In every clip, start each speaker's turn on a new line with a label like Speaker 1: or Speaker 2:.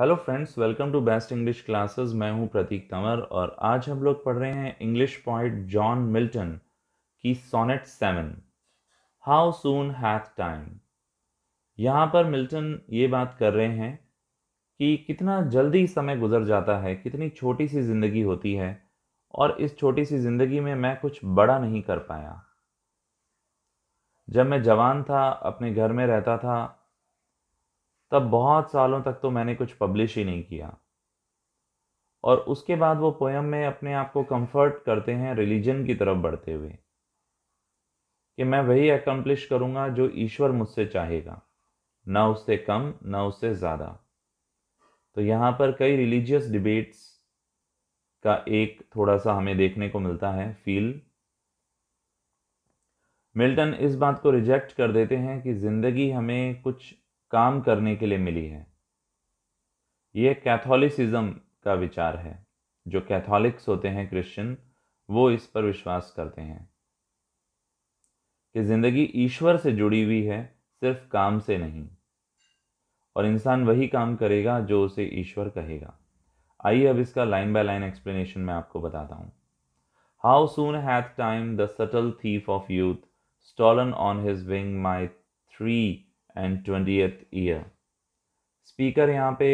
Speaker 1: hello friends welcome to best English classes मैं हूं प्रतीक तंवर और आज हम लोग पढ़ रहे हैं इंग्लिश पॉइंट जॉन मिल्टन की sonnet seven how soon hath time यहाँ पर मिल्टन ये बात कर रहे हैं कि कितना जल्दी समय गुजर जाता है कितनी छोटी सी ज़िंदगी होती है और इस छोटी सी ज़िंदगी में मैं कुछ बड़ा नहीं कर पाया जब मैं जवान था अपने घर में रहता था तब बहुत सालों तक तो मैंने कुछ पब्लिश ही नहीं किया और उसके बाद वो पोयम में अपने आप को कंफर्ट करते हैं रिलीजन की तरफ बढ़ते हुए कि मैं वही एकम्प्लिश करूँगा जो ईश्वर मुझसे चाहेगा ना उससे कम ना उससे ज़्यादा तो यहाँ पर कई रिलीजियस डिबेट्स का एक थोड़ा सा हमें देखने को मिलता है फील मिल्टन इस बात को रिजेक्ट कर देते हैं कि ज़िंदगी हमें कुछ काम करने के लिए मिली है ये कैथोलिसिज्म का विचार है जो कैथोलिक्स होते हैं क्रिश्चियन वो इस पर विश्वास करते हैं कि ज़िंदगी ईश्वर से जुड़ी हुई है सिर्फ काम से नहीं और इंसान वही काम करेगा जो उसे ईश्वर कहेगा आइए अब इसका लाइन बाय लाइन एक्सप्लेनेशन मैं आपको बताता हूँ how soon hath time the subtle thief of youth stolen on his wing my three and twentieth year speaker यहाँ पे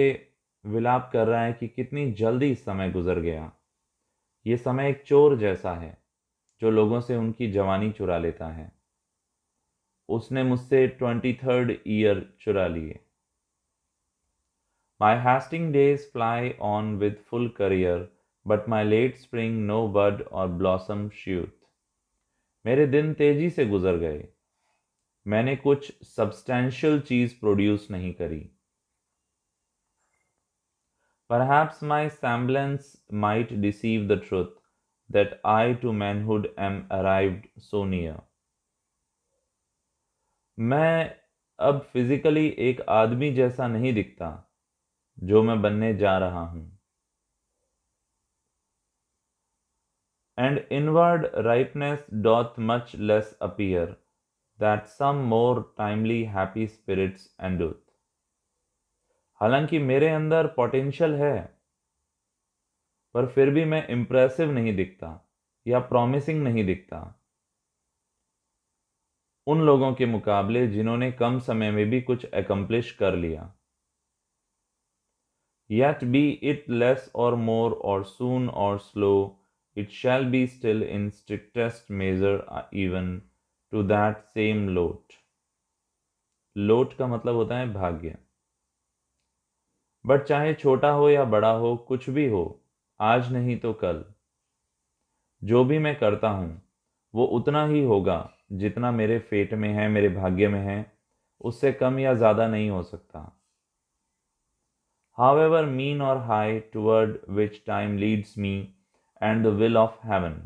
Speaker 1: विलाप कर रहा है कि कितनी जल्दी समय गुजर गया ये समय एक चोर जैसा है जो लोगों से उनकी जवानी चुरा लेता है उसने मुझसे ट्वेंटी थर्ड ईयर चुरा लिए my hasting days fly on with full career but my late spring no bird or blossom shew'th मेरे दिन तेजी से गुजर गए मैंने कुछ सब्सटैंशियल चीज प्रोड्यूस नहीं करी पर my semblance might deceive the truth that I to manhood am arrived so near मैं अब फिजिकली एक आदमी जैसा नहीं दिखता जो मैं बनने जा रहा हूं and inward ripeness doth much less appear that some more timely happy spirits and हालांकि मेरे अंदर पोटेंशियल है पर फिर भी मैं इंप्रेसिव नहीं दिखता या प्रॉमिसिंग नहीं दिखता उन लोगों के मुकाबले जिन्होंने कम समय में भी कुछ एकम्प्लिश कर लिया येट बी इट लेस और मोर or soon or slow it shall be still in strictest measure even to that same lot lot का मतलब होता है भाग्य बट चाहे छोटा हो या बड़ा हो कुछ भी हो आज नहीं तो कल जो भी मैं करता हूँ वो उतना ही होगा जितना मेरे फेट में है मेरे भाग्य में है उससे कम या ज़्यादा नहीं हो सकता however mean or high toward which time leads me and the will of heaven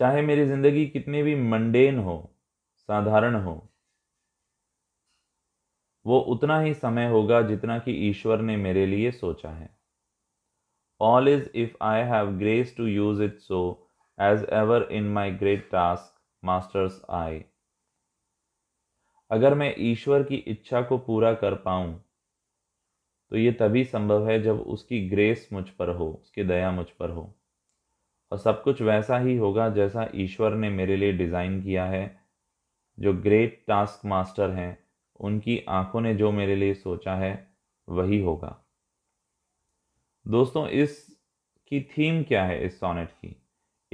Speaker 1: चाहे मेरी ज़िंदगी कितनी भी मंडेन हो साधारण हो वो उतना ही समय होगा जितना कि ईश्वर ने मेरे लिए सोचा है all is if I have grace to use it so as ever in my great taskmaster's eye अगर मैं ईश्वर की इच्छा को पूरा कर पाऊं तो ये तभी संभव है जब उसकी ग्रेस मुझ पर हो उसकी दया मुझ पर हो और सब कुछ वैसा ही होगा जैसा ईश्वर ने मेरे लिए डिज़ाइन किया है जो ग्रेट टास्क मास्टर हैं उनकी आंखों ने जो मेरे लिए सोचा है वही होगा दोस्तों इस की थीम क्या है इस सोनेट की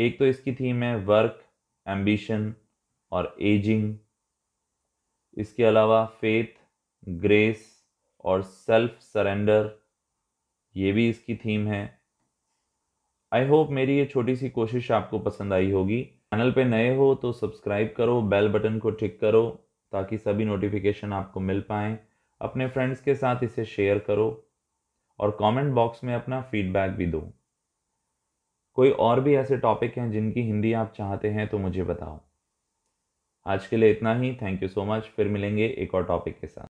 Speaker 1: एक तो इसकी थीम है वर्क एम्बिशन और एजिंग इसके अलावा फेथ ग्रेस और सेल्फ सरेंडर ये भी इसकी थीम है आई होप मेरी ये छोटी सी कोशिश आपको पसंद आई होगी चैनल पे नए हो तो सब्सक्राइब करो बेल बटन को टिक करो ताकि सभी नोटिफिकेशन आपको मिल पाए अपने फ्रेंड्स के साथ इसे शेयर करो और कमेंट बॉक्स में अपना फीडबैक भी दो कोई और भी ऐसे टॉपिक हैं जिनकी हिंदी आप चाहते हैं तो मुझे बताओ आज के लिए इतना ही थैंक यू सो मच फिर मिलेंगे एक और टॉपिक के साथ